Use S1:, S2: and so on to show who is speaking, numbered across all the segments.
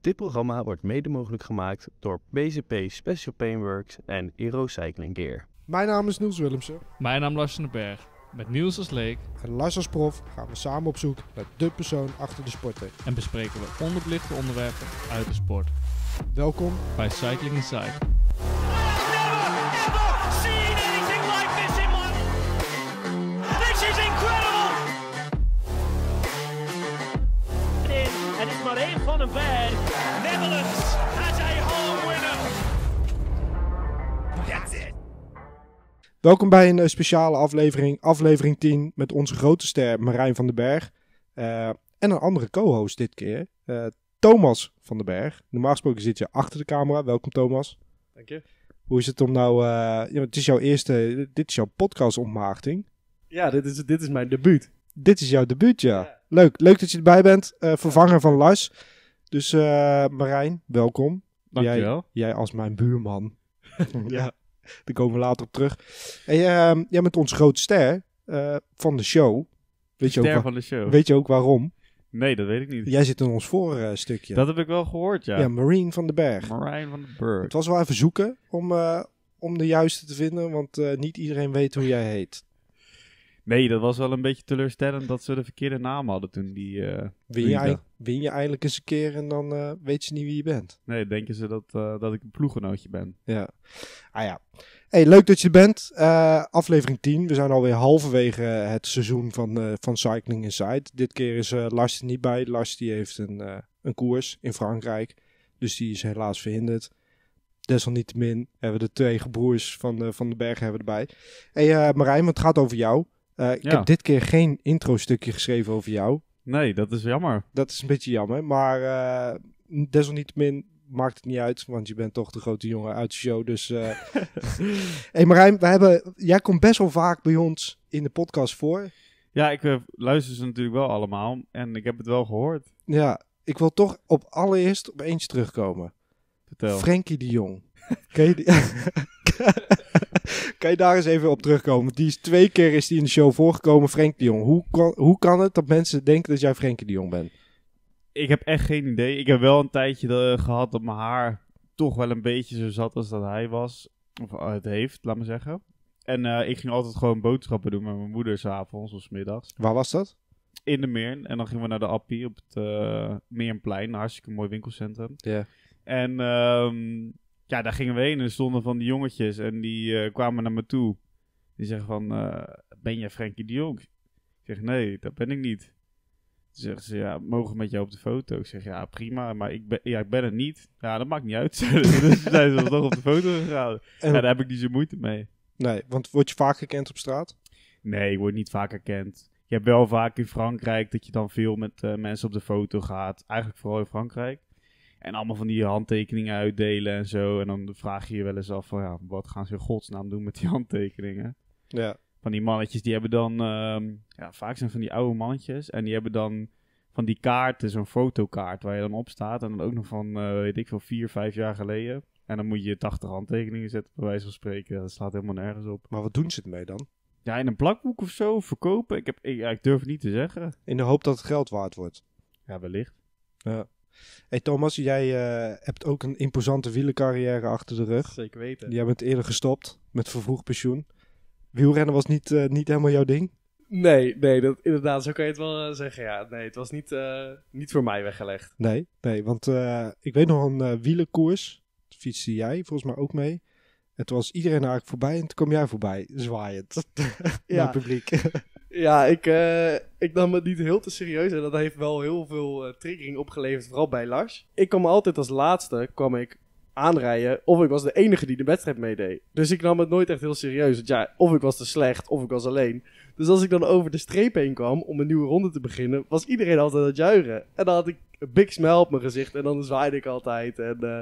S1: Dit programma wordt mede mogelijk gemaakt door BZP Special Painworks en Hero Cycling Gear.
S2: Mijn naam is Niels Willemsen. Mijn naam Lars van den Berg. Met Niels als leek en Lars als prof gaan we samen op zoek naar de persoon achter de sporten. En bespreken we onderbelichte onderwerpen uit de sport. Welkom bij Cycling Inside. Welkom bij een eh, speciale aflevering, aflevering 10, met onze grote ster Marijn van den Berg. Eh, en een andere co-host dit keer, eh, Thomas van den Berg. Normaal gesproken zit je achter de camera. Welkom Thomas. Dank je. Hoe is het om nou, uh, het is jouw eerste, dit is jouw podcast ontmaagding. Ja, dit is, dit is mijn debuut. Dit is jouw debuut, ja. Leuk, leuk dat je erbij bent, vervanger van Lars. Dus Marijn, welkom. Dank jij, je wel. Jij als mijn buurman. ja. Daar komen we later op terug. En jij, ehm, jij bent onze grote ster eh, van de show. Weet je ook Weet je ook waarom?
S3: Nee, dat weet ik niet. Jij zit
S2: in ons voorstukje. dat heb ik wel gehoord, ja. Ja, Marine van den Berg. Marine van den Berg. Het was wel even zoeken om, eh, om de juiste te vinden, want eh, niet iedereen weet hoe jij heet.
S3: Nee, dat was wel een beetje teleurstellend dat ze de verkeerde naam hadden toen die... Eh, win, je
S2: win, je eindelijk eens een keer en dan eh,
S3: weet je niet wie je bent. Nee, denken ze dat, eh, dat ik een ploegenootje ben. Ja. Ah ja.
S2: Hey, leuk dat je er bent. aflevering 10. We zijn alweer halverwege het seizoen van, van Cycling Inside. Dit keer is Lars er niet bij. Lars die heeft een, een koers in Frankrijk. Dus die is helaas verhinderd. Desalniettemin hebben we de twee gebroers van de, van de berg hebben erbij. Hey Marijn, het gaat over jou. Eh, ik heb dit keer geen intro-stukje geschreven over jou. Nee, dat is jammer. Dat is een beetje jammer, maar uh, desalniettemin maakt het niet uit, want je bent toch de grote jongen uit de show. Dus. Uh... hey Marijn, we hebben, jij komt best wel vaak bij ons in de podcast voor.
S3: Ja, ik luister ze natuurlijk wel allemaal en ik heb het wel gehoord. Ja, ik wil toch op allereerst
S2: op eentje terugkomen. Vertel. Frenkie de Jong. Ken je die? kan je daar eens even op terugkomen? Die is twee keer is die in de show voorgekomen, Frenkie Dion. Hoe kan, hoe kan het dat mensen denken dat jij Frenkie Dion bent?
S3: Ik heb echt geen idee. Ik heb wel een tijdje eh, gehad dat mijn haar toch wel een beetje zo zat als dat hij was. Of eh, het heeft, laat maar zeggen. En eh, ik ging altijd gewoon boodschappen doen met mijn moeder s'avonds of s middags. Waar was dat? In de Meer. En dan gingen we naar de Appie op het Meerplein, Een hartstikke mooi winkelcentrum. Ja. En ehm, ja, daar gingen we heen en stonden van die jongetjes en die eh, kwamen naar me toe. Die zeggen van, eh, ben jij Frenkie de Jong? Ik zeg, nee, dat ben ik niet. Toen zeggen ze, ja, mogen we met jou op de foto? Ik zeg, ja, prima, maar ik ben, ja, ik ben het niet. Ja, dat maakt niet uit. dus zijn ze toch op de foto gegaan. En daar heb ik niet zo moeite mee. Nee, want word je vaak gekend op straat? Nee, ik word niet vaak herkend. Je hebt wel vaak in Frankrijk dat je dan veel met eh, mensen op de foto gaat. Eigenlijk vooral in Frankrijk. En allemaal van die handtekeningen uitdelen en zo. En dan vraag je je wel eens af van ja, wat gaan ze in godsnaam doen met die handtekeningen? Ja. Van die mannetjes, die hebben dan, ehm, ja, vaak zijn van die oude mannetjes. En die hebben dan van die kaarten, zo'n fotokaart waar je dan op staat. En dan ook nog van, eh, weet ik veel, vier, vijf jaar geleden. En dan moet je 80 handtekeningen zetten, bij wijze van spreken. Dat slaat helemaal nergens op. Maar wat doen ze het mee dan? Ja, in een plakboek of zo, verkopen. Ik, heb, ik, ik durf het niet te zeggen. In de hoop dat het geld waard wordt. Ja, wellicht. Ja. Hey Thomas,
S2: jij eh, hebt ook een imposante wielencarrière achter de rug. Zeker weten. Jij bent eerder gestopt met vervroegd pensioen. Wielrennen was niet, eh, niet helemaal jouw ding?
S1: Nee, nee dat, inderdaad, zo kan je het wel eh, zeggen. Ja. Nee, het was niet, niet voor mij weggelegd.
S2: Nee, nee want ik weet nog een wielenkoers. Fietste jij volgens mij ook mee. En toen was iedereen eigenlijk voorbij en toen kwam jij voorbij, zwaaiend. ja. Naar het publiek.
S1: Ja, ik, eh, ik nam het niet heel te serieus en dat heeft wel heel veel eh, triggering opgeleverd, vooral bij Lars. Ik kwam altijd als laatste, kwam ik aanrijden, of ik was de enige die de wedstrijd meedeed. Dus ik nam het nooit echt heel serieus, want ja, of ik was te slecht, of ik was alleen. Dus als ik dan over de streep heen kwam om een nieuwe ronde te beginnen, was iedereen altijd aan het juichen. En dan had ik een big smile op mijn gezicht en dan zwaaide ik altijd en... Eh,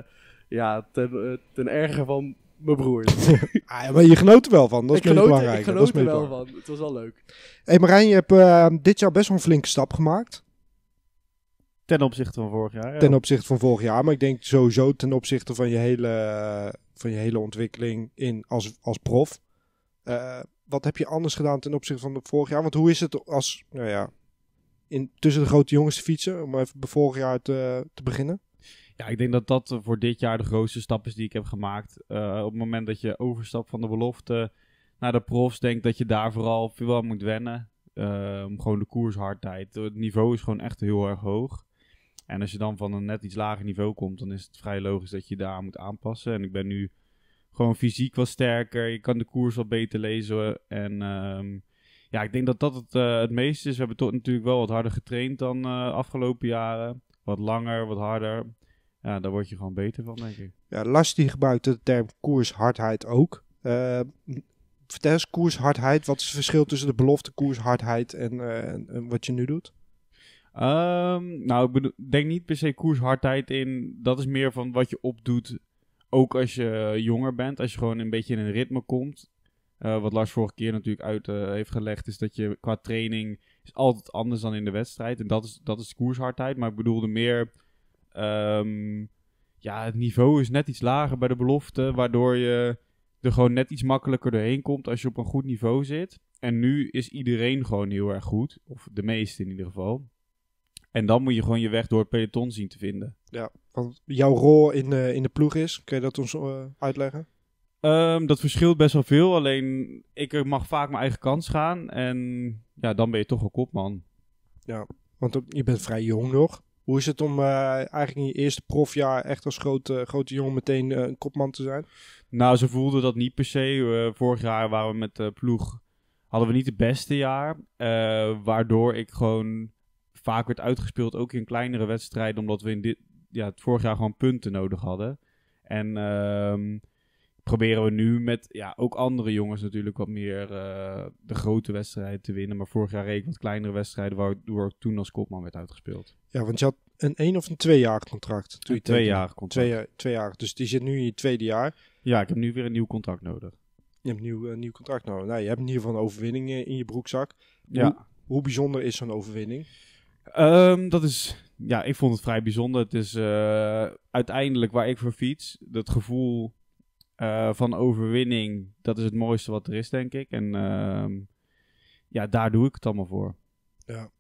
S1: ja, ten, ten erge van mijn broer. ah, maar je genoot er wel van. Dat is belangrijk. Ik genoot er wel van. Het was wel
S2: leuk. hey Marijn, je hebt eh, dit jaar best wel een flinke stap gemaakt. Ten opzichte van vorig jaar. Ten opzichte van vorig jaar. Maar ik denk sowieso ten opzichte van je hele, van je hele ontwikkeling in als, als prof. Eh, wat heb je anders gedaan ten opzichte van vorig jaar? Want hoe is het als, nou ja, in, tussen de grote jongens te fietsen? Om even bij vorig jaar te, te beginnen.
S3: Ja, ik denk dat dat eh, voor dit jaar de grootste stap is die ik heb gemaakt. Eh, op het moment dat je overstapt van de belofte naar de profs, denk dat je daar vooral veel aan moet wennen. Uh, gewoon de koershardheid. Het niveau is gewoon echt heel erg hoog. En als je dan van een net iets lager niveau komt, dan is het vrij logisch dat je daar moet aanpassen. En ik ben nu gewoon fysiek wat sterker. Je kan de koers wat beter lezen. En ehm, ja, ik denk dat dat het, eh, het meeste is. We hebben toch natuurlijk wel wat harder getraind dan de afgelopen jaren. Wat langer, wat harder. Ja, daar word je gewoon beter van, denk ik.
S2: Ja, Lastig gebruikt de term koershardheid ook. Uh, vertel eens, koershardheid. Wat is het verschil tussen de belofte koershardheid en, eh,
S3: wat je nu doet? Ehm, nou, ik bedoel denk niet per se koershardheid in. Dat is meer van wat je opdoet, ook als je jonger bent. Als je gewoon een beetje in een ritme komt. Eh, wat Lars vorige keer natuurlijk uit heeft gelegd, is dat je qua training is altijd anders dan in de wedstrijd. En dat is, dat is koershardheid. Maar ik bedoelde meer Ehm, ja, het niveau is net iets lager bij de belofte, waardoor je er gewoon net iets makkelijker doorheen komt als je op een goed niveau zit. En nu is iedereen gewoon heel erg goed, of de meeste in ieder geval. En dan moet je gewoon je weg door het peloton zien te vinden. Ja,
S2: wat jouw rol in, uh, in de ploeg is, kun je dat ons eh, uitleggen?
S3: Ehm, dat verschilt best wel veel, alleen ik eh, mag vaak mijn eigen kans gaan en ja, dan ben je toch een kopman.
S2: Ja, want je bent vrij jong nog. Hoe is het om eh, eigenlijk in je eerste profjaar echt als grote, grote jongen meteen eh, een kopman te zijn?
S3: Nou, ze voelden dat niet per se. Eh, vorig jaar waren we met de ploeg, hadden we niet het beste jaar. waardoor ik gewoon vaak werd uitgespeeld, ook in kleinere wedstrijden, omdat we in dit, ja, het vorig jaar gewoon punten nodig hadden. En ehm, proberen we nu met ja, ook andere jongens natuurlijk wat meer eh, de grote wedstrijden te winnen. Maar vorig jaar reed wat kleinere wedstrijden, waardoor ik toen als kopman werd uitgespeeld.
S2: Ja, want je had een één of een jaar contract.
S3: Twee een eh, jaar contract. Twee, twee jaar. Dus die zit nu in je tweede jaar. Ja, ik heb nu weer een nieuw contract nodig.
S2: Je hebt nieuw, een nieuw contract nodig. Nou, je hebt in ieder geval een overwinning eh, in je broekzak. Ja. Hoe, bijzonder is
S3: zo'n overwinning? Ehm, dat is ja, ik vond het vrij bijzonder. Het is uiteindelijk waar ik voor fiets. Dat gevoel eh, van overwinning, dat is het mooiste wat er is, denk ik. En ehm, ja, daar doe ik het allemaal voor.
S2: Ja,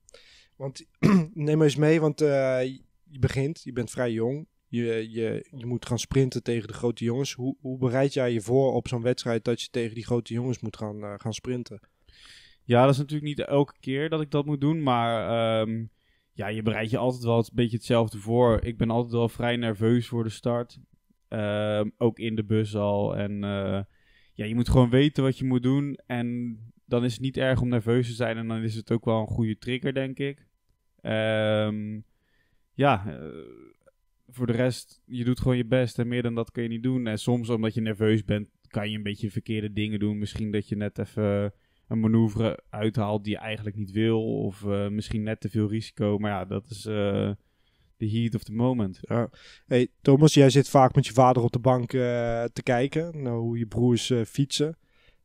S2: want neem eens mee, want eh, je begint, je bent vrij jong. Je, je, je moet gaan sprinten tegen de grote jongens. Hoe, hoe bereid jij je voor op zo'n wedstrijd dat je
S3: tegen die grote jongens moet gaan, eh, gaan sprinten? Ja, dat is natuurlijk niet elke keer dat ik dat moet doen, maar ehm, ja, je bereidt je altijd wel een beetje hetzelfde voor. Ik ben altijd wel vrij nerveus voor de start. Ehm, ook in de bus al. En eh, ja, je moet gewoon weten wat je moet doen. En dan is het niet erg om nerveus te zijn. En dan is het ook wel een goede trigger, denk ik. Ehm, ja, eh, voor de rest, je doet gewoon je best. En meer dan dat kun je niet doen. En soms, omdat je nerveus bent, kan je een beetje verkeerde dingen doen. Misschien dat je net even een manoeuvre uithaalt die je eigenlijk niet wil. Of eh, misschien net te veel risico. Maar ja, dat is the heat of the moment. Ja. Hey, Thomas, jij zit vaak met je vader op de bank eh, te kijken naar hoe je broers eh, fietsen.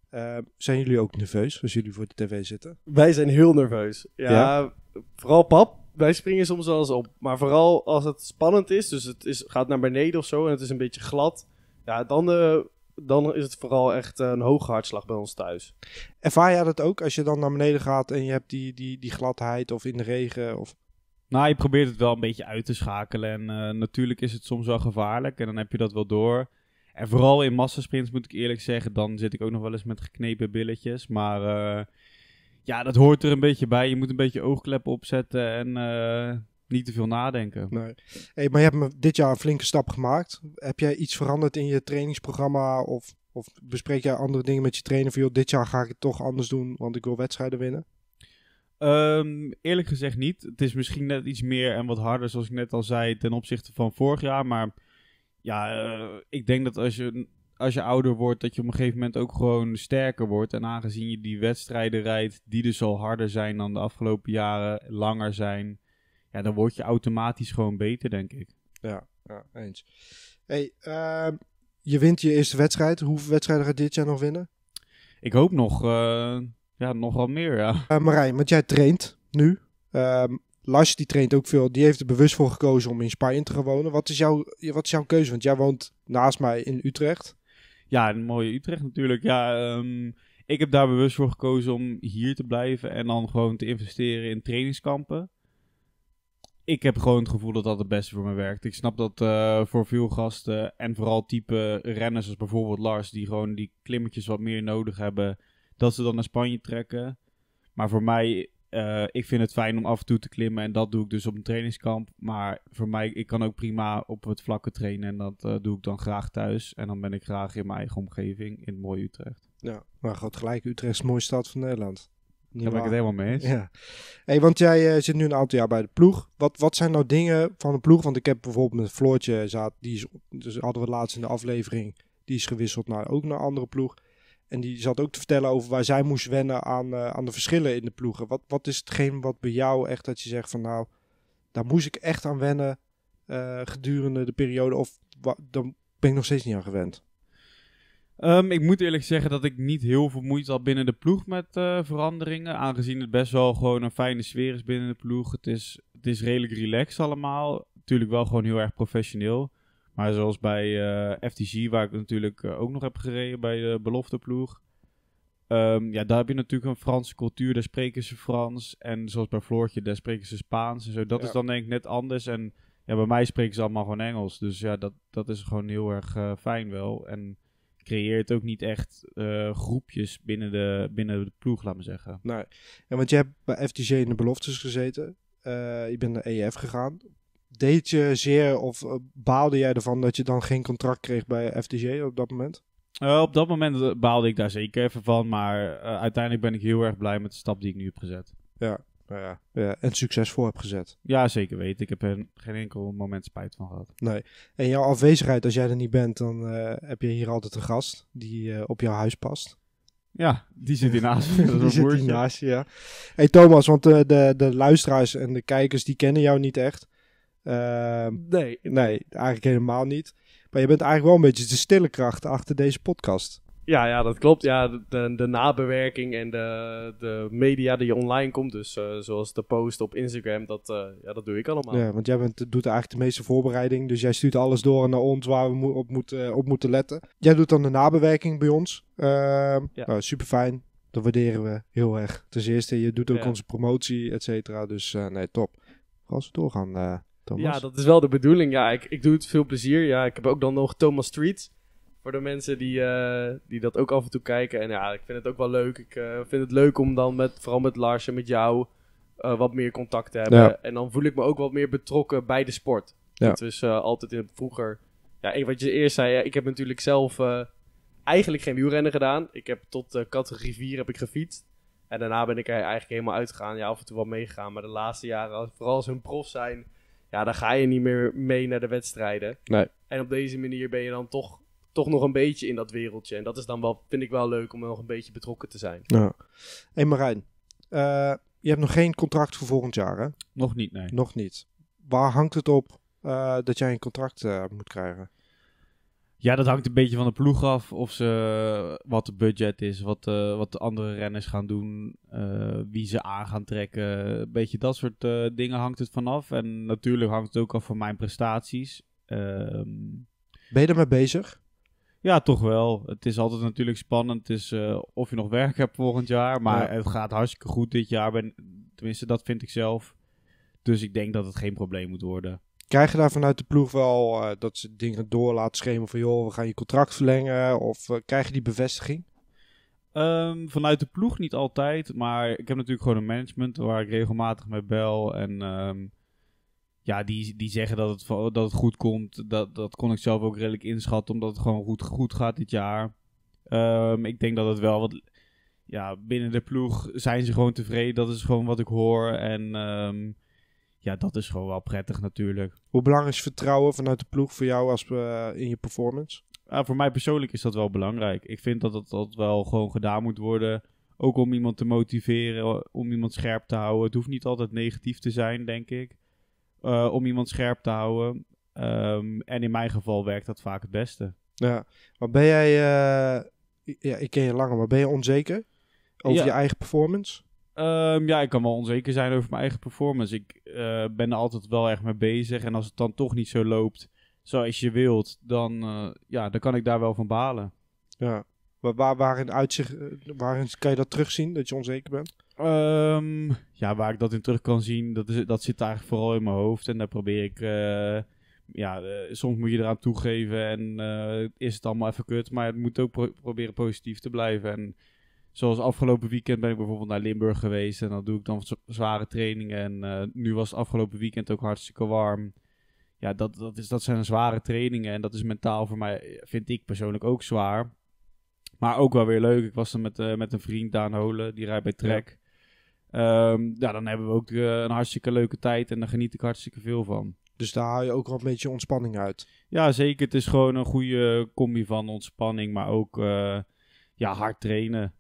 S2: Eh, zijn jullie ook nerveus als jullie voor de tv zitten?
S1: Wij zijn heel
S2: nerveus. Ja, vooral pap.
S1: Wij springen soms wel eens op. Maar vooral als
S2: het spannend is, dus het is,
S1: gaat naar beneden of zo en het is een beetje glad. Ja, dan, dan is het vooral echt een
S3: hoge hartslag bij ons thuis.
S2: Ervaar jij dat ook als je dan naar beneden gaat en je hebt die, die, die gladheid of in de regen? Of...
S3: Nou, je probeert het wel een beetje uit te schakelen. En eh, natuurlijk is het soms wel gevaarlijk. En dan heb je dat wel door. En vooral in massasprints moet ik eerlijk zeggen, dan zit ik ook nog wel eens met geknepen billetjes. Maar eh, ja, dat hoort er een beetje bij. Je moet een beetje oogklep opzetten en eh, niet te veel nadenken. Nee.
S2: Hey, maar je hebt dit jaar een flinke stap gemaakt. Heb jij iets veranderd in je trainingsprogramma? Of, of bespreek jij andere dingen met je trainer? Van, dit jaar ga ik het toch anders doen, want ik wil wedstrijden winnen?
S3: Ehm, eerlijk gezegd niet. Het is misschien net iets meer en wat harder, zoals ik net al zei, ten opzichte van vorig jaar. Maar ja, eh, ik denk dat als je, als je ouder wordt, dat je op een gegeven moment ook gewoon sterker wordt. En aangezien je die wedstrijden rijdt, die dus al harder zijn dan de afgelopen jaren, langer zijn, ja, dan word je automatisch gewoon beter, denk ik.
S2: Ja, ja
S3: eens. Hey, ehm,
S2: je wint je eerste wedstrijd. Hoeveel wedstrijden gaat dit jaar nog winnen?
S3: Ik hoop nog. Eh, ja, nogal meer, ja.
S2: Eh, Marijn, want jij traint nu. Ehm, Lars, die traint ook veel. Die heeft er bewust voor gekozen om in Spanje te gaan wonen. Wat is, jouw,
S3: wat is jouw keuze? Want jij woont naast
S2: mij in Utrecht.
S3: Ja, een mooie Utrecht natuurlijk. Ja, ehm, ik heb daar bewust voor gekozen om hier te blijven en dan gewoon te investeren in trainingskampen. Ik heb gewoon het gevoel dat dat het beste voor me werkt. Ik snap dat eh, voor veel gasten en vooral type renners als bijvoorbeeld Lars, die gewoon die klimmetjes wat meer nodig hebben, dat ze dan naar Spanje trekken. Maar voor mij, eh, ik vind het fijn om af en toe te klimmen. En dat doe ik dus op een trainingskamp. Maar voor mij, ik kan ook prima op het vlakke trainen. En dat eh, doe ik dan graag thuis. En dan ben ik graag in mijn eigen omgeving in mooi mooie Utrecht.
S2: Ja, maar groot gelijk. Utrecht is de mooiste stad van Nederland. Daar ben ik het helemaal mee eens. Ja. Hey, want jij eh, zit nu een aantal jaar bij de ploeg. Wat, wat zijn nou dingen van de ploeg? Want ik heb bijvoorbeeld met Floortje, zaad, die is, dus hadden we laatst in de aflevering, die is gewisseld naar ook naar andere ploeg. En die zat ook te vertellen over waar zij moest wennen aan, eh, aan de verschillen in de ploegen. Wat, wat is hetgeen wat bij jou echt dat je zegt van nou, daar moest ik echt aan wennen eh, gedurende de
S3: periode? Of dan
S2: ben ik nog steeds niet aan gewend?
S3: Ehm, ik moet eerlijk zeggen dat ik niet heel veel moeite had binnen de ploeg met eh, veranderingen. Aangezien het best wel gewoon een fijne sfeer is binnen de ploeg. Het is, het is redelijk relaxed allemaal. Natuurlijk wel gewoon heel erg professioneel. Maar zoals bij uh, eh, FTG, waar ik natuurlijk eh, ook nog heb gereden bij de belofteploeg. Ehm, ja, daar heb je natuurlijk een Franse cultuur, daar spreken ze Frans. En zoals bij Floortje, daar spreken ze Spaans en zo. Dat is dan denk ik net anders. En ja, bij mij spreken ze allemaal gewoon Engels. Dus ja, dat, dat is gewoon heel erg eh, fijn wel. En creëert ook niet echt groepjes binnen de, binnen de ploeg, laat maar zeggen.
S2: Nou, ja, want je hebt bij FTG in de beloftes gezeten. Uh, je bent naar EF gegaan deed je zeer of eh, baalde jij ervan dat je dan geen contract kreeg bij FTG op dat moment?
S3: Eh, op dat moment eh, baalde ik daar zeker even van, maar uiteindelijk ben ik heel erg blij met de stap die ik nu heb gezet. Ja, nou ja, ja. en succesvol heb gezet. Ja, zeker weten. Ik heb er geen enkel moment spijt van gehad. Nee.
S2: En jouw afwezigheid, als jij er niet bent, dan heb je hier altijd een gast die op jouw huis past.
S3: Ja, die zit hiernaast. die zit hiernaast, ja.
S2: hey Thomas, want de, de luisteraars en de kijkers, die kennen jou niet echt. Ehm, nee. Nee, eigenlijk helemaal niet. Maar je bent eigenlijk wel een beetje de stille kracht achter deze podcast.
S1: Ja, ja dat klopt. Ja, de, de nabewerking en de, de media die online komt, dus eh, zoals de post op Instagram, dat, eh, ja, dat doe ik allemaal. Ja,
S2: want jij bent, doet eigenlijk de meeste voorbereiding, dus jij stuurt alles door naar ons waar we op, moeten eh, op moeten letten. Jij doet dan de nabewerking bij ons. Ehm, ja. nou, Super fijn. Dat waarderen we heel erg. Ten eerste, je doet ook onze promotie, et cetera. Dus nee, top. Als we doorgaan ja, dat is
S1: wel de bedoeling. Ja, ik, ik doe het veel plezier. Ja, ik heb ook dan nog Thomas Street. Voor de mensen die, eh, die dat ook af en toe kijken. En ja, ik vind het ook wel leuk. Ik eh, vind het leuk om dan met, vooral met Lars en met jou, eh, wat meer contact te hebben. En dan voel ik me ook wat meer betrokken bij de sport. Ja. Dat is altijd in, vroeger. Ja, wat je eerst zei, ik heb natuurlijk zelf eigenlijk geen wielrennen gedaan. Ik heb tot categorie 4 heb ik gefietst. En daarna ben ik eigenlijk helemaal uitgegaan. Ja, af en toe wel meegegaan. Maar de laatste jaren, vooral als hun prof zijn, ja, dan ga je niet meer mee naar de wedstrijden. Nee. En op deze manier ben je dan toch, toch nog een beetje in dat wereldje. En dat is dan wel, vind ik wel leuk om nog een beetje betrokken te zijn.
S2: Ja. hey Marijn, eh, je hebt nog geen contract voor volgend jaar, hè? Nog niet, nee. Nog niet. Waar hangt het op eh, dat jij een contract eh, moet krijgen?
S3: Ja, dat hangt een beetje van de ploeg af. Of ze, eh, wat de budget is, wat, eh, wat de andere renners gaan doen, eh, wie ze aan gaan trekken. Een beetje dat soort dingen hangt het vanaf. En natuurlijk hangt het ook af van mijn prestaties. Ehm, ben je ermee bezig? Ja, toch wel. Het is altijd natuurlijk spannend. Het is of je nog werk hebt volgend jaar. Maar het gaat hartstikke goed dit jaar. Ben, tenminste, dat vind ik zelf. Dus ik denk dat het geen probleem moet worden.
S2: Krijg je daar vanuit de ploeg wel eh, dat ze dingen door laten schemen van joh, we gaan je contract verlengen? Of eh, krijg je die bevestiging?
S3: Ehm, vanuit de ploeg niet altijd, maar ik heb natuurlijk gewoon een management waar ik regelmatig mee bel. En ehm, ja, die, die zeggen dat het, dat het goed komt. Dat, dat kon ik zelf ook redelijk inschatten, omdat het gewoon goed, goed gaat dit jaar. Ehm, ik denk dat het wel wat. Ja, binnen de ploeg zijn ze gewoon tevreden. Dat is gewoon wat ik hoor. En um, ja, dat is gewoon wel prettig natuurlijk.
S2: Hoe belangrijk is vertrouwen vanuit de ploeg voor jou als, eh, in je performance?
S3: voor mij persoonlijk is dat wel belangrijk. Ik vind dat, dat dat wel gewoon gedaan moet worden. Ook om iemand te motiveren, om iemand scherp te houden. Het hoeft niet altijd negatief te zijn, denk ik. Eh, om iemand scherp te houden. Ehm, en in mijn geval werkt dat vaak het beste.
S2: Ja, maar ben jij, eh, ja, ik ken je langer, maar ben je onzeker over je eigen performance?
S3: Ehm, ja, ik kan wel onzeker zijn over mijn eigen performance. Ik eh, ben er altijd wel erg mee bezig. En als het dan toch niet zo loopt zoals je wilt, dan, eh, ja, dan kan ik daar wel van balen.
S2: Ja, maar waar, waarin, uitzicht, eh, waarin kan je dat terugzien, dat je onzeker bent?
S3: Ehm, ja, waar ik dat in terug kan zien, dat, is, dat zit eigenlijk vooral in mijn hoofd. En daar probeer ik... ja, soms moet je eraan toegeven en is het allemaal even kut. Maar het moet ook proberen positief te blijven. En Zoals afgelopen weekend ben ik bijvoorbeeld naar Limburg geweest. En dan doe ik dan zware trainingen. En eh, nu was het afgelopen weekend ook hartstikke warm. Ja, dat, dat, is, dat zijn zware trainingen. En dat is mentaal voor mij, vind ik persoonlijk ook zwaar. Maar ook wel weer leuk. Ik was dan met, eh, met een vriend, Daan Holen. Die rijdt bij Trek. Ja. Ehm, ja, dan hebben we ook eh, een hartstikke leuke tijd. En daar geniet ik hartstikke veel van. Dus daar haal je ook wel een beetje ontspanning uit. Ja, zeker. Het is gewoon een goede combi van ontspanning. Maar ook ja, hard trainen.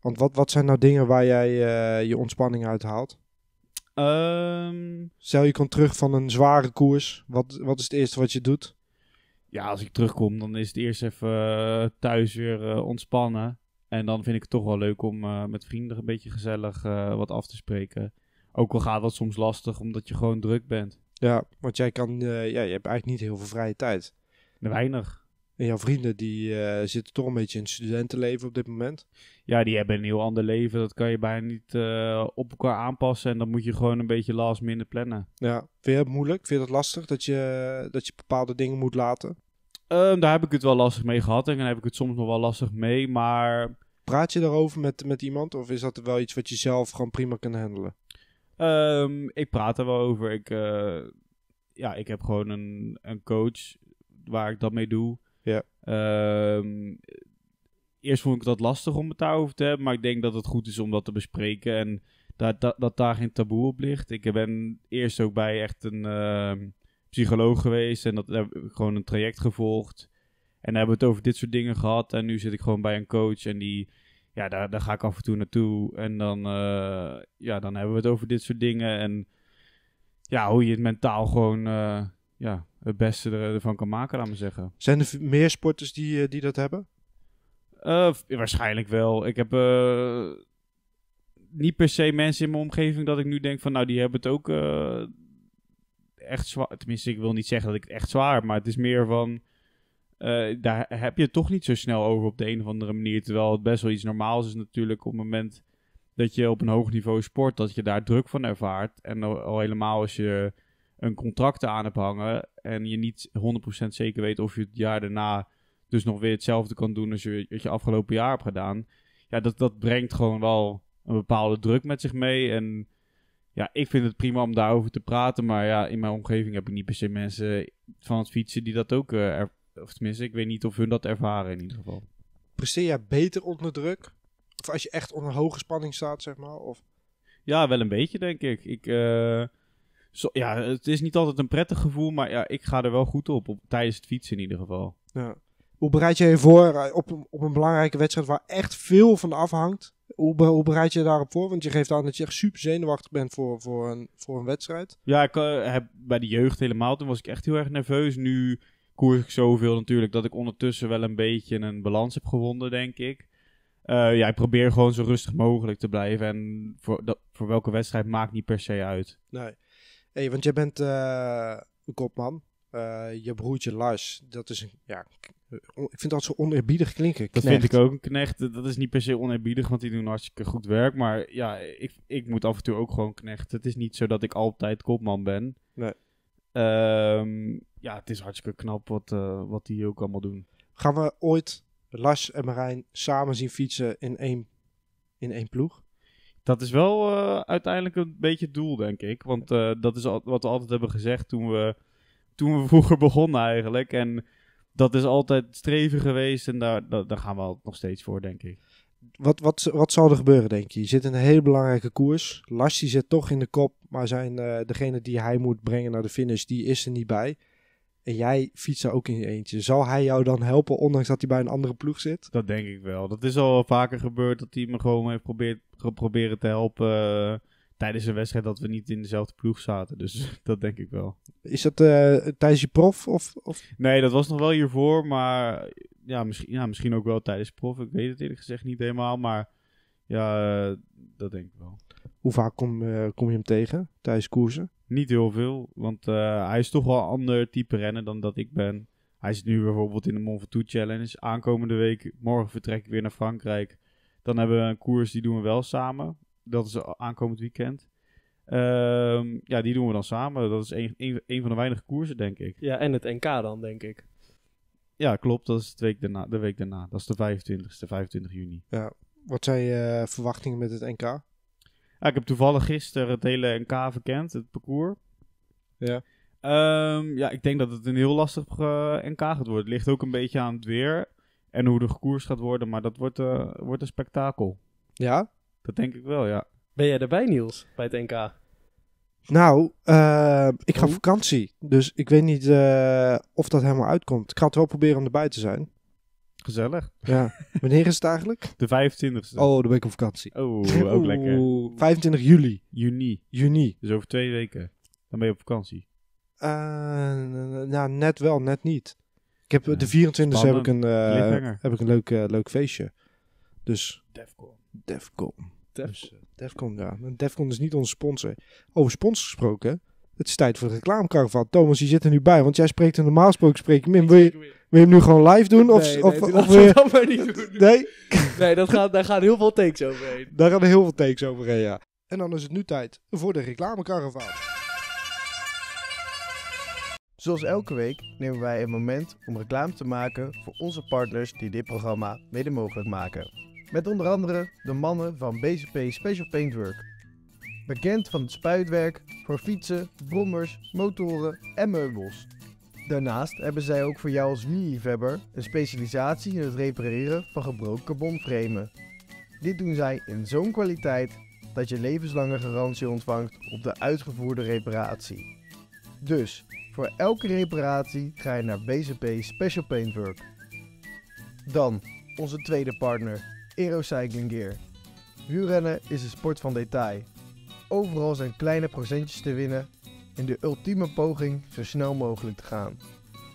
S2: Want wat, wat zijn nou dingen waar jij eh, je ontspanning uit haalt? Um, Stel je komt terug van een zware koers. Wat, wat is het eerste wat je
S3: doet? Ja, als ik terugkom, dan is het eerst even eh, thuis weer eh, ontspannen. En dan vind ik het toch wel leuk om met vrienden een beetje gezellig wat af te spreken. Ook al gaat dat soms lastig, omdat je gewoon druk bent. Ja,
S2: want jij kan, ja, je hebt eigenlijk niet heel veel vrije tijd. Weinig. En jouw vrienden die zitten toch een beetje in studentenleven
S3: op dit moment? ja, die hebben een heel ander leven. Dat kan je bijna niet eh, op elkaar aanpassen. En dan moet je gewoon een beetje last minder plannen.
S2: Ja, vind je het moeilijk? Vind je dat lastig dat je, dat je bepaalde dingen moet laten?
S3: Ehm, daar heb ik het wel lastig mee gehad. En dan heb ik het soms nog wel lastig mee.
S2: Maar.
S3: Praat je daarover met, met
S2: iemand? Of is dat wel iets wat je zelf gewoon prima kan handelen?
S3: Ehm, ik praat er wel over. Ik, eh, ja, ik heb gewoon een, een coach waar ik dat mee doe. Ja. Ehm, eerst vond ik dat lastig om het daarover te hebben. Maar ik denk dat het goed is om dat te bespreken. En dat, dat, dat daar geen taboe op ligt. Ik ben eerst ook bij echt een ehm, psycholoog geweest. En dat heb ik gewoon een traject gevolgd. En daar hebben we het over dit soort dingen gehad. En nu zit ik gewoon bij een coach. En die, ja, daar, daar ga ik af en toe naartoe. En dan, eh, ja, dan hebben we het over dit soort dingen. En ja, hoe je het mentaal gewoon eh, ja, het beste ervan kan maken, laat me zeggen.
S2: Zijn er meer sporters die, eh, die dat hebben?
S3: Eh, waarschijnlijk wel. Ik heb eh, niet per se mensen in mijn omgeving dat ik nu denk van, nou, die hebben het ook eh, echt zwaar. Tenminste, ik wil niet zeggen dat ik het echt zwaar heb, maar het is meer van, daar heb je het toch niet zo snel over op de een of andere manier. Terwijl het best wel iets normaals is natuurlijk op het moment dat je op een hoog niveau sport, dat je daar druk van ervaart. En al, al helemaal als je een contract aan hebt hangen en je niet 100% zeker weet of je het jaar daarna dus nog weer hetzelfde kan doen als je wat je afgelopen jaar hebt gedaan. Ja, dat, dat brengt gewoon wel een bepaalde druk met zich mee. En ja, ik vind het prima om daarover te praten. Maar ja, in mijn omgeving heb ik niet per se mensen van het fietsen die dat ook. Eh, of tenminste, ik weet niet of hun dat ervaren in ieder geval. Presteer jij beter
S2: onder druk? Of als je echt onder hoge spanning staat, zeg maar? Of...
S3: Ja, wel een beetje, denk ik. Ik. Eh, zo, ja, het is niet altijd een prettig gevoel, maar ja, ik ga er wel goed op, op tijdens het fietsen in ieder geval.
S2: Ja. Hoe bereid je je voor eh, op, op een belangrijke wedstrijd waar echt veel van afhangt? Hoe, hoe bereid je, je daarop voor? Want je geeft aan dat je echt super zenuwachtig bent voor, voor, een, voor een wedstrijd.
S3: Ja, ik eh, heb bij de jeugd helemaal. Toen was ik echt heel erg nerveus. Nu koers ik zoveel natuurlijk dat ik ondertussen wel een beetje een balans heb gewonnen, denk ik. Uh, ja, ik probeer gewoon zo rustig mogelijk te blijven. En voor, dat, voor welke wedstrijd maakt niet per se uit.
S2: Nee. Hey, want jij bent een kopman. Eh, je broertje Lars, dat is een, ja, eh, ik vind dat zo oneerbiedig klinken.
S3: Dat vind ik ook een knecht. Dat is niet per se oneerbiedig, want die doen hartstikke goed werk. Maar ja, ik, ik moet af en toe ook gewoon knecht. Het is niet zo dat ik altijd kopman ben. Nee. Ehm, ja, het is hartstikke knap wat, uh, wat die ook allemaal doen. Gaan we ooit Lars en Marijn samen
S2: zien fietsen in één, in één ploeg?
S3: Dat is wel uiteindelijk een beetje het doel, denk ik. Want dat is wat we altijd hebben gezegd toen we toen we vroeger begonnen eigenlijk. En dat is altijd streven geweest en daar, daar gaan we nog steeds voor, denk ik.
S2: Wat, wat, wat zal er gebeuren, denk je? Je zit in een hele belangrijke koers. Lassie zit toch in de kop, maar zijn, eh, degene die hij moet brengen naar de finish, die is er niet bij. En jij fietst daar ook in je eentje. Zal hij jou dan helpen, ondanks dat hij bij een andere ploeg zit? Dat denk ik
S3: wel. Dat is al vaker gebeurd dat hij me gewoon heeft geprobeerd te helpen. Eh, tijdens een wedstrijd dat we niet in dezelfde ploeg zaten. Dus dat denk ik wel.
S2: Is dat eh, tijdens je prof? Of,
S3: of, Nee, dat was nog wel hiervoor. Maar ja misschien, ja, misschien ook wel tijdens prof. Ik weet het eerlijk gezegd niet helemaal. Maar ja, eh, dat denk ik wel. Hoe vaak kom, eh, kom je hem tegen tijdens koersen? Niet heel veel. Want hij is toch wel een ander type renner dan dat ik ben. Hij zit nu bijvoorbeeld in de Mont Challenge. Aankomende week, morgen vertrek ik weer naar Frankrijk. Dan hebben we een koers, die doen we wel samen dat is aankomend weekend. Ehm, ja, die doen we dan samen. Dat is een, een, van de weinige koersen, denk ik.
S1: Ja, en het NK dan, denk ik.
S3: Ja, klopt. Dat is de week daarna. De week daarna. Dat is de 25 e 25 juni. Ja. Wat zijn je verwachtingen met het NK? Ja, ik heb toevallig gisteren het hele NK verkend, het parcours. Ja. Ehm, ja, ik denk dat het een heel lastig eh, NK gaat worden. Het ligt ook een beetje aan het weer en hoe de koers gaat worden, maar dat wordt, uh, wordt een spektakel. Ja? Dat denk
S1: ik wel, ja. Ben jij erbij, Niels, bij het NK?
S2: Nou, eh, ik ga op oh. vakantie. Dus ik weet niet eh, of dat helemaal uitkomt. Ik ga het wel proberen om erbij te zijn. Gezellig. Ja. Wanneer is het eigenlijk?
S3: De 25e. Oh, dan
S2: ben ik op vakantie. Oh, ook lekker.
S3: 25 juli. Juni. Juni. Dus over twee weken. Dan ben je op vakantie.
S2: Uh, nou, net wel, net niet. Ik heb, de 24 heb ik een, heb ik een leuk, leuk feestje. Dus. Defcon. Defcon. Defcon. Dus, eh, Defcon, ja. Defcon is niet onze sponsor. Over sponsors gesproken. Het is tijd voor de reclamecaravan. Thomas, je zit er nu bij, want jij spreekt er normaal gesproken spreek Wil je, wil je hem nu gewoon live doen? Of, nee, of, of dat niet doen. Nee? nee, dat gaat, daar gaan heel veel takes overheen. Daar gaan heel veel takes overheen, ja. En dan is het nu tijd voor de reclamecaravan.
S4: Zoals elke week nemen wij een moment om reclame te maken voor onze partners die dit programma mede mogelijk maken. Met onder andere de mannen van BCP Special Paintwork. Bekend van het spuitwerk voor fietsen, brommers, motoren en meubels. Daarnaast hebben zij ook voor jou als mini een specialisatie in het repareren van gebroken carbonframen. Dit doen zij in zo'n kwaliteit dat je levenslange garantie ontvangt op de uitgevoerde reparatie. Dus, voor elke reparatie ga je naar BCP Special Paintwork. Dan, onze tweede partner, Aerocycling Gear. Wielrennen is een sport van detail. Overal zijn kleine procentjes te winnen in de ultieme poging zo snel mogelijk te gaan.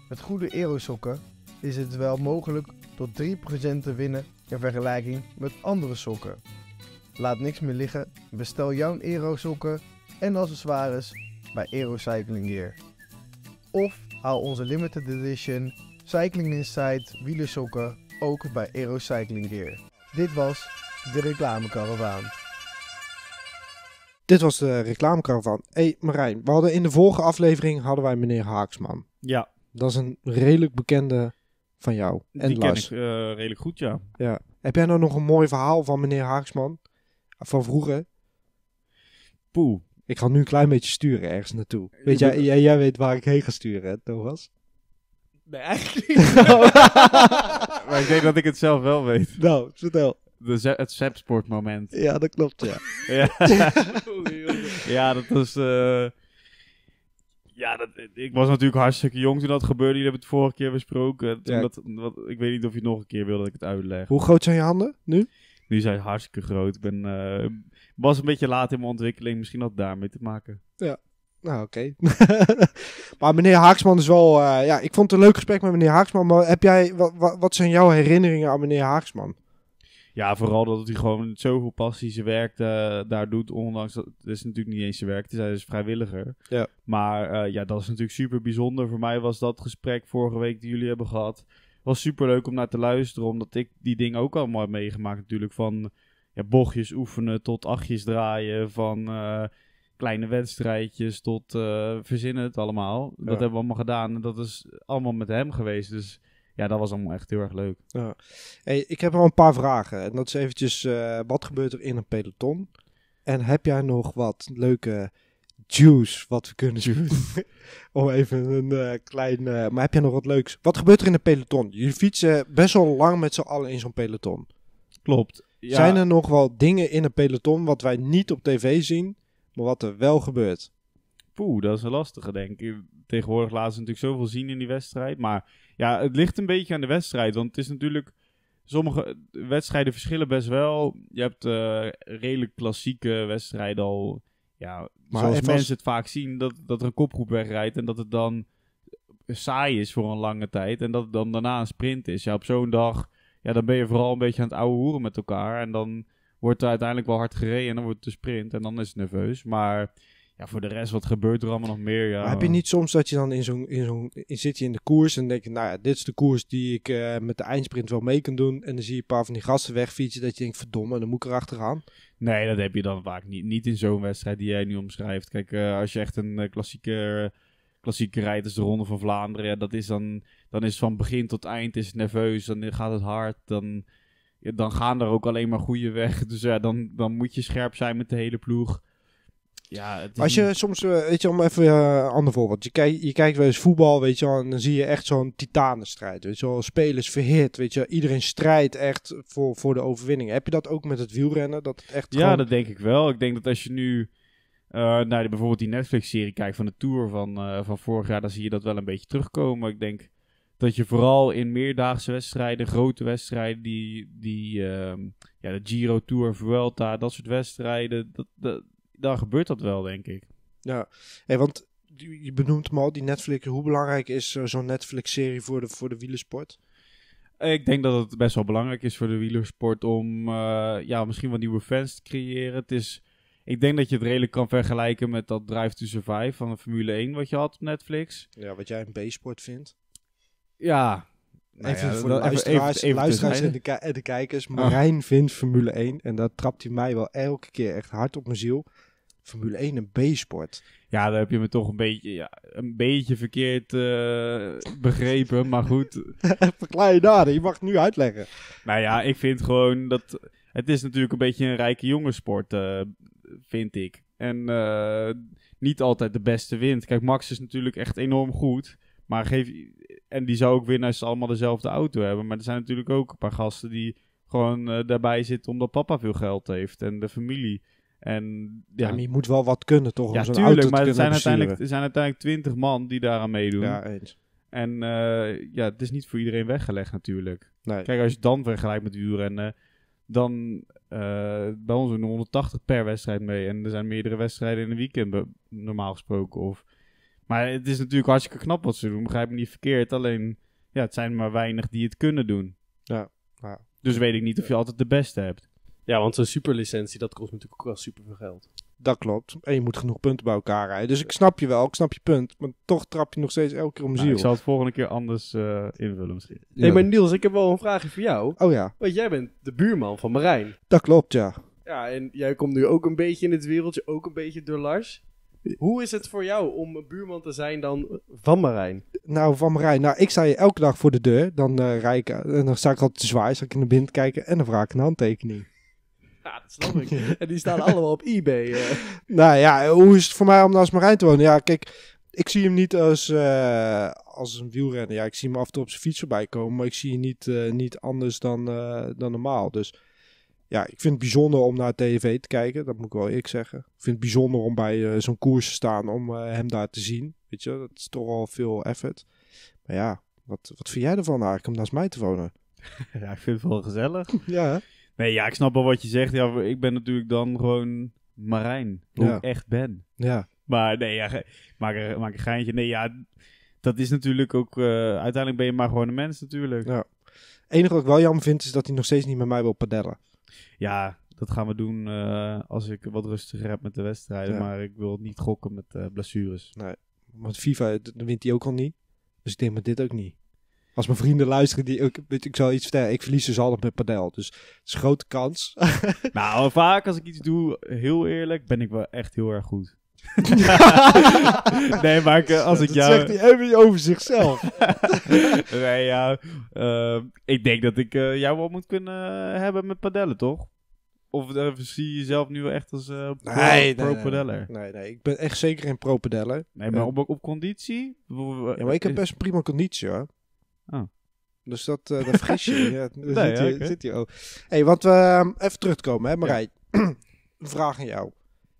S4: Met goede aerosokken is het wel mogelijk tot 3% te winnen in vergelijking met andere sokken. Laat niks meer liggen, bestel jouw aerosokken en accessoires bij Aerocycling Gear. Of haal onze limited edition Cycling Insight wielersokken ook bij Aerocycling Gear. Dit was de reclamekaravaan. Dit was de
S2: reclamekaravaan. Hé hey Marijn, we hadden in de vorige aflevering hadden wij meneer Haaksman. Ja. Dat is een redelijk bekende van jou. En Die Lars.
S3: ken ik eh, redelijk goed, ja.
S2: ja. Heb jij nou nog een mooi verhaal van meneer Haaksman? Van vroeger? Poeh. Ik ga nu een klein beetje sturen ergens naartoe. Weet jij, jij, jij weet waar ik heen ga sturen, hè, Thomas?
S3: Nee, eigenlijk niet. maar ik denk dat ik het zelf wel weet. Nou, vertel. De ze- het Sepsport moment. Ja, dat klopt, ja. ja. ja, dat was... Eh, ja, dat, ik was natuurlijk hartstikke jong toen dat gebeurde. Jullie hebben het vorige keer besproken. Dat, wat, ik weet niet of je nog een keer wil dat ik het uitleg. Hoe groot zijn je
S2: handen nu?
S3: Nu zijn ze hartstikke groot. Ik ben, eh, was een beetje laat in mijn ontwikkeling. Misschien had het daarmee te maken. Ja.
S2: Nou, oké. maar meneer Haaksman is wel... Eh, ja, ik vond het een leuk gesprek met meneer Haaksman. Maar heb jij, wat, zijn jouw herinneringen aan meneer Haaksman?
S3: Ja, vooral dat hij gewoon zoveel passie zijn werk eh, daar doet. Ondanks dat het is natuurlijk niet eens zijn werk, Dus is hij is vrijwilliger. Ja. Maar eh, ja, dat is natuurlijk super bijzonder. Voor mij was dat gesprek vorige week die jullie hebben gehad. Was super leuk om naar te luisteren. Omdat ik die dingen ook allemaal heb meegemaakt natuurlijk. Van ja, bochtjes oefenen tot achtjes draaien. Van kleine wedstrijdjes tot eh, verzinnen het allemaal. Dat hebben we allemaal gedaan. En dat is allemaal met hem geweest. Dus ja, dat was allemaal echt heel erg leuk.
S2: Ja. Hey, ik heb wel een paar vragen. En dat is eventjes, eh, wat gebeurt er in een peloton? En heb jij nog wat leuke juice wat we kunnen doen? Om even een uh, klein... maar heb jij nog wat leuks? Wat gebeurt er in een peloton? Jullie fietsen best wel lang met z'n allen in zo'n peloton. Klopt. Zijn er nog wel dingen in een peloton wat wij niet op tv zien... Maar wat er
S3: wel gebeurt. Poeh, dat is een lastige, denk ik. Tegenwoordig laten ze natuurlijk zoveel zien in die wedstrijd. Maar ja, het ligt een beetje aan de wedstrijd. Want het is natuurlijk. Sommige wedstrijden verschillen best wel. Je hebt uh, redelijk klassieke wedstrijden al. Ja, maar zoals mensen het vaak zien, dat, dat er een kopgroep wegrijdt en dat het dan saai is voor een lange tijd. En dat het dan daarna een sprint is. Ja, op zo'n dag, ja, dan ben je vooral een beetje aan het ouwe hoeren met elkaar. En dan wordt er uiteindelijk wel hard gereden en dan wordt de sprint en dan is het nerveus. Maar ja, voor de rest, wat gebeurt er allemaal nog meer? Ja, heb je eh, niet
S2: soms dat je dan in zo'n, in zo'n, zit je in de koers en denk je, nou ja, dit is de koers die ik eh, met de eindsprint wel mee kan doen. En dan zie je een paar van die gasten wegfietsen
S3: dat je denkt, verdomme, dan moet ik erachteraan. Nee, dat heb je dan vaak niet. Niet in zo'n wedstrijd die jij nu omschrijft. Kijk, eh, als je echt een klassieke, klassieke rijdt, is de Ronde van Vlaanderen. dat is dan, dan is van begin tot eind is nerveus, dan gaat het hard, dan dan gaan er ook alleen maar goede weg. Dus ja, dan, dan moet je scherp zijn met de hele ploeg. Ja, het Als je
S2: soms, eh, weet je, om even eh, een ander voorbeeld. Je, kijkt je kijkt wel eens voetbal, weet je en dan zie je echt zo'n titanenstrijd. Weet spelers verhit, weet je Iedereen strijdt echt voor, voor de overwinning. Heb je dat ook met het wielrennen? Dat echt ja, dat
S3: denk ik wel. Ik denk dat als je nu eh, naar de, bijvoorbeeld die Netflix-serie kijkt van de Tour van, van vorig jaar, dan zie je dat wel een beetje terugkomen. Ik denk
S4: dat je vooral
S3: in meerdaagse wedstrijden, grote wedstrijden, die, die ehm, ja, de Giro Tour, Vuelta, dat soort wedstrijden, dat, dat, daar gebeurt dat wel, denk ik.
S2: Ja, hey, want je benoemt hem al, die Netflix, hoe belangrijk is eh, zo'n Netflix-serie voor de, voor de wielersport?
S3: Ik denk dat het best wel belangrijk is voor de wielersport om eh, ja, misschien wat nieuwe fans te creëren. Het is, ik denk dat je het redelijk kan vergelijken met dat Drive to Survive van de Formule 1 wat je had op Netflix. Ja, wat jij een B-sport vindt ja, nou even voor de luisteraars, even, en, de kijkers. Oh. Marijn
S2: vindt Formule 1. En dat trapt hij mij wel elke keer echt hard op mijn ziel. Formule 1 een
S3: B-sport. Ja, daar heb je me toch een beetje, ja, een beetje verkeerd eh, begrepen. maar goed.
S2: Verklaar je daden Je mag het nu uitleggen.
S3: Nou ja, ik vind gewoon dat... Het is natuurlijk een beetje een rijke jongensport, eh, vind ik. En eh, niet altijd de beste wint. Kijk, Max is natuurlijk echt enorm goed. Maar geef, en die zou ook winnen nou, als ze allemaal dezelfde auto hebben. Maar er zijn natuurlijk ook een paar gasten die gewoon eh, daarbij zitten omdat papa veel geld heeft en de familie. En, ja. je
S2: moet wel wat kunnen toch? Om ja, tuurlijk, maar het zijn uiteindelijk,
S3: er zijn uiteindelijk twintig man die daaraan meedoen. Ja, eens. En eh, ja, het is niet voor iedereen weggelegd natuurlijk. Kijk, als je dan vergelijkt met wielrennen, dan eh, bij ons doen 180 per wedstrijd mee. En er zijn meerdere wedstrijden in een weekend normaal gesproken. Of maar het is natuurlijk hartstikke knap wat ze doen, begrijp me niet verkeerd. Alleen, ja, het zijn maar weinig die het kunnen doen. Ja, Dus weet ik niet of je altijd de beste hebt. Ja, want een
S1: superlicentie, dat kost natuurlijk ook wel superveel geld.
S3: Dat klopt. En je moet genoeg
S2: punten bij elkaar rijden. Dus ik snap je wel, ik snap je punt. Maar toch trap je nog steeds elke keer om nou, ziel. ik zal het volgende keer anders eh, invullen misschien. Nee, hey, maar Niels, ik heb wel een vraagje voor jou. Oh ja. Want jij bent de buurman van Marijn. Dat klopt, ja.
S1: Ja, en jij komt nu ook een beetje in het wereldje, ook een beetje door Lars. Hoe is het voor jou om buurman te zijn dan
S2: van Marijn? Nou, van Marijn. Nou, ik sta je elke dag voor de deur. Dan, uh, rij ik, eh, en dan sta ik altijd te zwaaien. Sta ik in de bind kijken en dan vraag ik een handtekening. Ja, dat snap ik.
S1: en die staan allemaal op eBay. Eh.
S2: Nou ja, hoe is het voor mij om naast Marijn te wonen? Ja, kijk, ik zie hem niet als, als een wielrenner. Ja, ik zie hem af en toe op zijn fiets voorbij komen. Maar ik zie hem niet, niet anders dan, dan normaal. Dus ja, ik vind het bijzonder om naar tv te kijken. Dat moet ik wel eerlijk zeggen. Ik vind het bijzonder om bij eh, zo'n koers te staan, om eh, hem daar te zien. Weet je, dat is toch al veel effort. Maar ja,
S3: wat, wat vind jij ervan eigenlijk om naast mij te wonen? ja, ik vind het wel gezellig. ja. Nee, ja, ik snap wel wat je zegt. Ja, ik ben natuurlijk dan gewoon Marijn, hoe ik echt ben. Ja. Maar nee, ja, maak, een, maak een geintje. Nee, ja, dat is natuurlijk ook... Eh, uiteindelijk ben je maar gewoon een mens natuurlijk. Ja. Het
S2: enige wat ik wel jammer vind, is dat hij nog steeds niet met mij wil padellen.
S3: Ja, dat gaan we doen eh, als ik wat rustiger heb met de wedstrijden. Maar ik wil niet gokken met eh, blessures. Nee, want FIFA dan wint hij ook al niet. Dus ik denk met dit ook
S2: niet. Als mijn vrienden luisteren, die, ik, ik zal iets vertellen. Ik verlies dus altijd met padel. Dus het is grote
S3: kans. nou, vaak als ik iets doe, heel eerlijk, ben ik wel echt heel erg goed. nee, maar eh, als ik dat zegt hij
S2: even over zichzelf.
S3: nee, ja. Ehm, ik denk dat ik eh, jou wel moet kunnen eh, hebben met padellen, toch? Of zie je jezelf nu wel echt als pro, pro nee, padeller? Nee, nee, ik ben
S2: echt zeker geen pro padeller. Nee, maar
S3: op, op conditie? Ja, maar ik heb best
S2: een prima conditie, hoor. Oh. Dus dat, dat vergis je. nee, zit, ja, zit hier ook. Hé, hey, want we ehm, even terugkomen, hè, Marij. een vraag aan jou.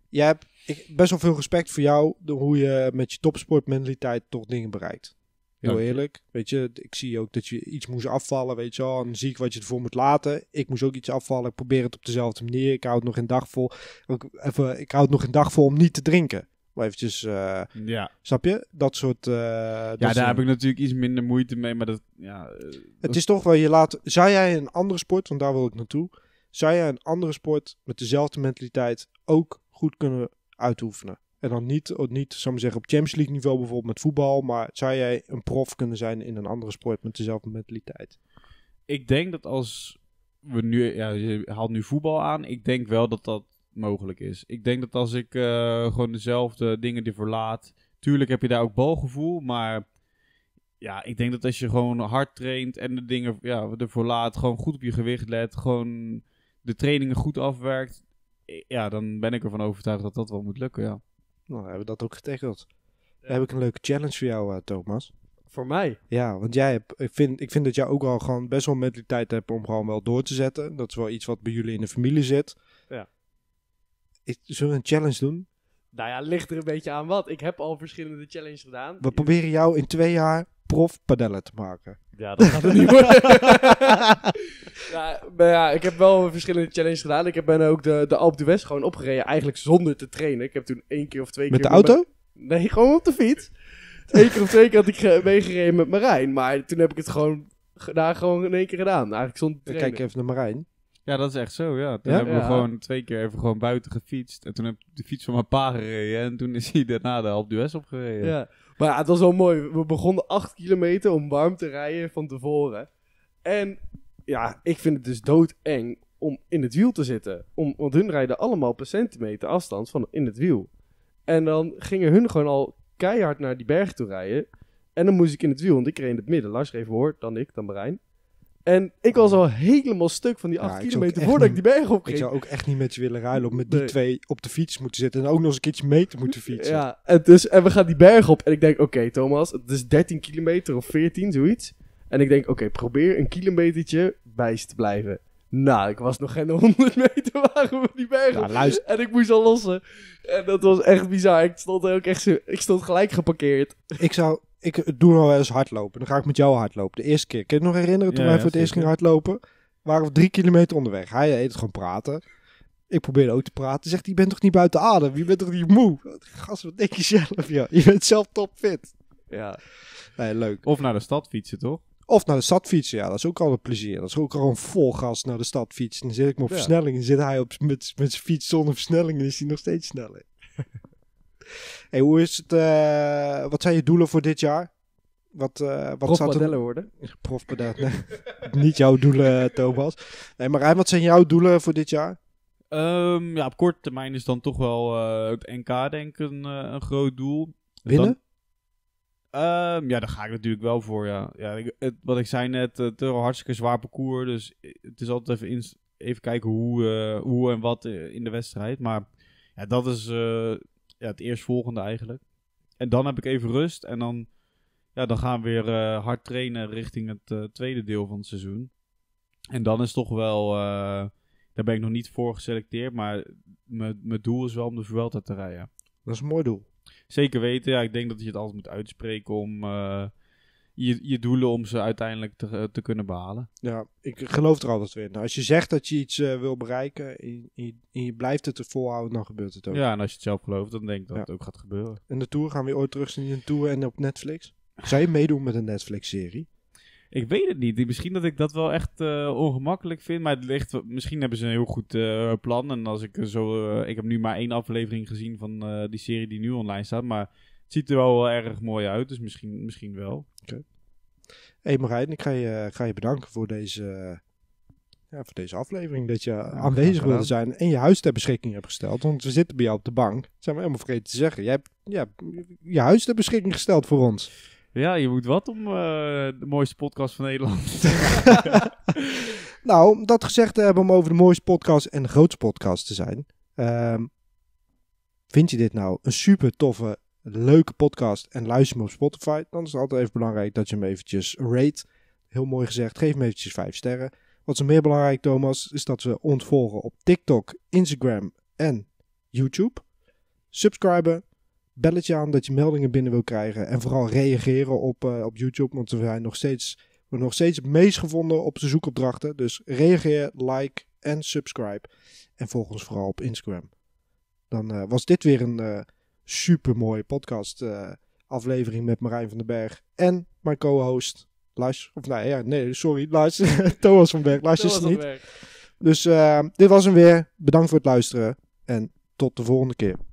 S2: Jij hebt ik, best wel veel respect voor jou, door hoe je met je topsportmentaliteit toch dingen bereikt. Heel eerlijk. Weet je, ik zie ook dat je iets moest afvallen, weet je wel. En dan zie ik wat je ervoor moet laten. Ik moest ook iets afvallen. Ik probeer het op dezelfde manier. Ik houd nog een dag vol. Ik, even, ik houd nog een dag vol om niet te drinken.
S3: Maar eventjes, eh, ja.
S2: snap je? Dat soort... Uh, ja, daar heb ik
S3: natuurlijk iets minder moeite mee, maar dat... Ja, eh, het is
S2: toch wel, je laat... Zou jij een andere sport, want daar wil ik naartoe. Zou jij een andere sport met dezelfde mentaliteit ook goed kunnen uitoefenen. En dan niet, oh, niet zou zeggen, op Champions League niveau bijvoorbeeld met voetbal. Maar zou jij een prof kunnen zijn in een
S3: andere sport met dezelfde mentaliteit? Ik denk dat als we nu, ja, je haalt nu voetbal aan. Ik denk wel dat dat mogelijk is. Ik denk dat als ik eh, gewoon dezelfde dingen die verlaat. Tuurlijk heb je daar ook balgevoel, maar ja, ik denk dat als je gewoon hard traint en de dingen ja, ervoor laat, gewoon goed op je gewicht let, gewoon de trainingen goed afwerkt, ja, dan ben ik ervan overtuigd dat dat wel moet lukken, ja.
S2: Nou, hebben we dat ook getekend. Dan heb ik een leuke challenge voor jou, eh, Thomas. Voor mij? Ja, want jij hebt, ik, vind, ik vind dat jij ook al gewoon best wel mentaliteit hebt om gewoon wel door te zetten. Dat is wel iets wat bij jullie in de familie zit. Ja. Ik, zullen we een challenge doen?
S1: Nou ja, ligt er een beetje aan wat. Ik heb al verschillende challenges gedaan.
S2: We proberen jou in twee jaar prof te maken. Ja, dat gaat het niet worden.
S1: ja, maar ik heb wel verschillende challenges gedaan. Ik heb ben ook de, de Alp d'Huez gewoon opgereden, eigenlijk zonder te trainen. Ik heb toen één keer of twee keer... Met de auto? Nee, gewoon op de fiets. Eén keer of twee keer had ik meegereden met Marijn. Maar toen heb ik het gewoon, daar gewoon in één keer gedaan. Eigenlijk zonder te trainen. Kijk even naar Marijn.
S3: Ja, dat is echt zo, ja. Toen hebben we gewoon twee keer even gewoon buiten gefietst. En toen heb ik de fiets van mijn pa gereden. En toen is hij daarna de Alpe d'Huez opgereden. Ja.
S1: Maar ja, het was wel mooi. We begonnen 8 kilometer om warm te rijden van tevoren. En ja, ik vind het dus doodeng om in het wiel te zitten. Om, want hun rijden allemaal per centimeter afstand van in het wiel. En dan gingen hun gewoon al keihard naar die berg toe rijden. En dan moest ik in het wiel, want ik reed in het midden. Lars even hoor, dan ik, dan Marijn. En ik was al helemaal stuk van die 8 kilometer voordat ik die berg op ging. Ik zou ook echt niet met je willen ruilen om met die twee op de fiets moeten zitten. En ook nog eens een keertje mee te moeten fietsen. Ja, en, dus, en we gaan die berg op. En ik denk, oké Thomas, het is 13 kilometer of 14, zoiets. En ik denk, oké, probeer een kilometertje bij ze te blijven. Nou, ik was nog geen 100 meter wagen van die berg. Nou, luister. En ik moest al lossen. En dat was echt bizar.
S2: Ik stond ook echt Ik stond gelijk geparkeerd. Ik zou ik doe nog wel eens hardlopen. Dan ga ik met jou hardlopen. De eerste keer. Kun je het nog herinneren toen wij voor het eerst gingen hardlopen? Waren we drie kilometer onderweg. Hij heet gewoon praten. Ik probeerde ook te praten. Zegt, je bent toch niet buiten adem? Je bent toch niet moe? Gast,
S3: wat denk je zelf, ja Je bent zelf topfit. Ja. leuk. Of naar de stad fietsen, toch?
S2: Of naar de stad fietsen, ja. Dat is ook al een plezier. Dat is ook gewoon vol gas naar de stad fietsen. Dan zit ik me op versnelling en zit hij op, met, met zijn fiets zonder versnelling en is hij nog steeds sneller. Hey, hoe is het, eh, wat zijn je doelen voor dit jaar? Wat, uh, wat willen worden. Profpadellen. Nee. Niet jouw doelen, eh, Thomas. Nee, maar wat zijn jouw doelen voor dit jaar?
S3: Ehm, ja, op korte termijn is dan toch wel het NK denk ik een, groot doel. Winnen? Ehm, ja, daar ga ik natuurlijk wel voor, ja. het, wat ik zei net, het is een hartstikke zwaar parcours. Dus het is altijd even, even kijken hoe, hoe en wat in de wedstrijd. Maar ja, dat is ja, het eerstvolgende eigenlijk. En dan heb ik even rust en dan, ja, dan gaan we weer eh, hard trainen richting het eh, tweede deel van het seizoen. En dan is toch wel, eh, daar ben ik nog niet voor geselecteerd, maar mijn doel is wel om de Vuelta te rijden. Dat is een mooi doel. Zeker weten, ja, ik denk dat je het altijd moet uitspreken om je, je doelen om ze uiteindelijk te, eh, te kunnen behalen. Ja, ik geloof er altijd weer in.
S2: Als je zegt dat je iets eh, wil bereiken en je, je, blijft het er volhouden, dan gebeurt het ook. Ja,
S3: en als je het zelf gelooft, dan denk ik dat het ook gaat gebeuren.
S2: En de Tour, gaan we ooit terug zien in de Tour en op Netflix? Zou je meedoen met een Netflix-serie?
S3: Ik weet het niet. Misschien dat ik dat wel echt eh, ongemakkelijk vind. Maar het ligt, misschien hebben ze een heel goed plan. En als ik zo. ik heb nu maar één aflevering gezien van die serie die nu online staat. Maar het ziet er wel, wel erg mooi uit. Dus misschien, misschien wel
S2: hey Marijn, ik ga je, ga je bedanken voor deze, ja, voor deze aflevering. Dat je aanwezig wilde zijn en je huis ter beschikking hebt gesteld. Want we zitten bij jou op de bank. zijn we helemaal vergeten te zeggen.
S3: Jij hebt
S2: je huis ter beschikking gesteld voor ons.
S3: Ja, je moet wat om eh, de mooiste podcast van Nederland.
S2: nou, dat gezegd te hebben om over de mooiste podcast en de grootste podcast te zijn. Um, vind je dit nou een super toffe leuke podcast en luister hem op Spotify, dan is het altijd even belangrijk dat je hem eventjes rate. Heel mooi gezegd, geef hem eventjes 5 sterren. Wat is meer belangrijk, Thomas, is dat we ontvolgen op TikTok, Instagram en YouTube. Subscriben, belletje aan dat je meldingen binnen wil krijgen. En vooral reageren op, eh, op YouTube, want we zijn nog steeds, we nog steeds het meest gevonden op de zoekopdrachten. Dus reageer, like en subscribe. En volg ons vooral op Instagram. Dan eh, was dit weer een, eh, super mooie podcast eh, aflevering met Marijn van den Berg en mijn co-host Lars. Of nee, nou ja, nee sorry, Lars. Thomas van Berg. Lars is er niet. Dus eh, dit was hem weer. Bedankt voor het luisteren en tot de volgende keer.